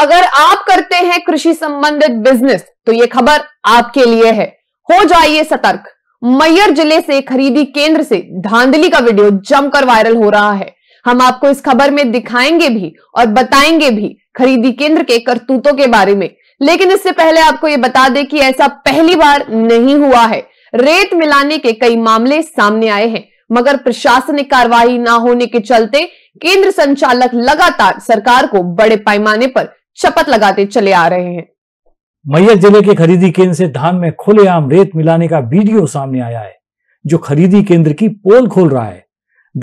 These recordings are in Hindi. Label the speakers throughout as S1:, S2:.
S1: अगर आप करते हैं कृषि संबंधित बिजनेस तो ये खबर आपके लिए है हो जाइए सतर्क मैयर जिले से खरीदी केंद्र से धांधली का वीडियो जमकर वायरल हो रहा है हम आपको इस खबर में दिखाएंगे भी और बताएंगे भी खरीदी केंद्र के करतूतों के बारे में लेकिन इससे पहले आपको ये बता दें कि ऐसा पहली बार नहीं हुआ है रेत मिलाने के कई मामले सामने आए हैं मगर प्रशासनिक कार्रवाई ना होने के चलते केंद्र संचालक लगातार सरकार को बड़े पैमाने पर शपथ लगाते चले आ रहे हैं
S2: मैयर जिले के खरीदी केंद्र से धान में खुलेआम रेत मिलाने का वीडियो सामने आया है जो खरीदी केंद्र की पोल खोल रहा है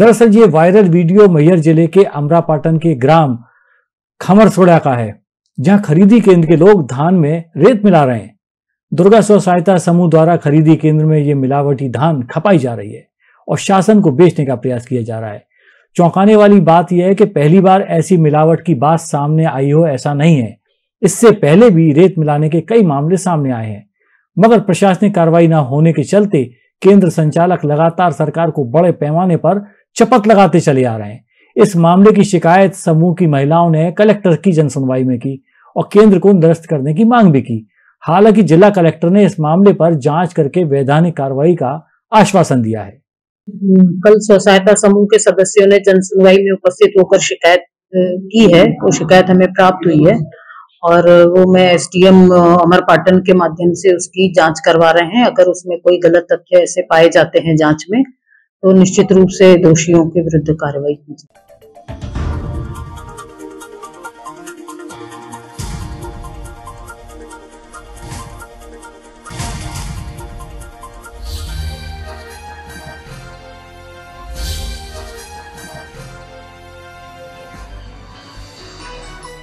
S2: दरअसल ये वायरल वीडियो मैयर जिले के अमरापाटन के ग्राम खमरसोड़ा का है जहां खरीदी केंद्र के लोग धान में रेत मिला रहे हैं दुर्गा स्व सहायता समूह द्वारा खरीदी केंद्र में ये मिलावटी धान खपाई जा रही है और शासन को बेचने का प्रयास किया जा रहा है चौंकाने वाली बात यह है कि पहली बार ऐसी मिलावट की बात सामने आई हो ऐसा नहीं है इससे पहले भी रेत मिलाने के कई मामले सामने आए हैं मगर प्रशासनिक कार्रवाई न होने के चलते केंद्र संचालक लगातार सरकार को बड़े पैमाने पर चपत लगाते चले आ रहे हैं इस मामले की शिकायत समूह की महिलाओं ने कलेक्टर की जनसुनवाई में की और केंद्र को निरस्त करने की मांग भी की हालांकि जिला कलेक्टर ने इस मामले पर जांच करके वैधानिक कार्रवाई का आश्वासन दिया है हम्म, कल सहायता समूह के
S3: सदस्यों ने जन सुनवाई में उपस्थित होकर शिकायत की है वो शिकायत हमें
S2: प्राप्त हुई है
S3: और वो मैं एम अमर पाटन के माध्यम से उसकी जांच करवा रहे हैं अगर उसमें कोई गलत तथ्य ऐसे पाए जाते हैं जांच में तो निश्चित रूप से दोषियों के विरुद्ध कार्रवाई की जाए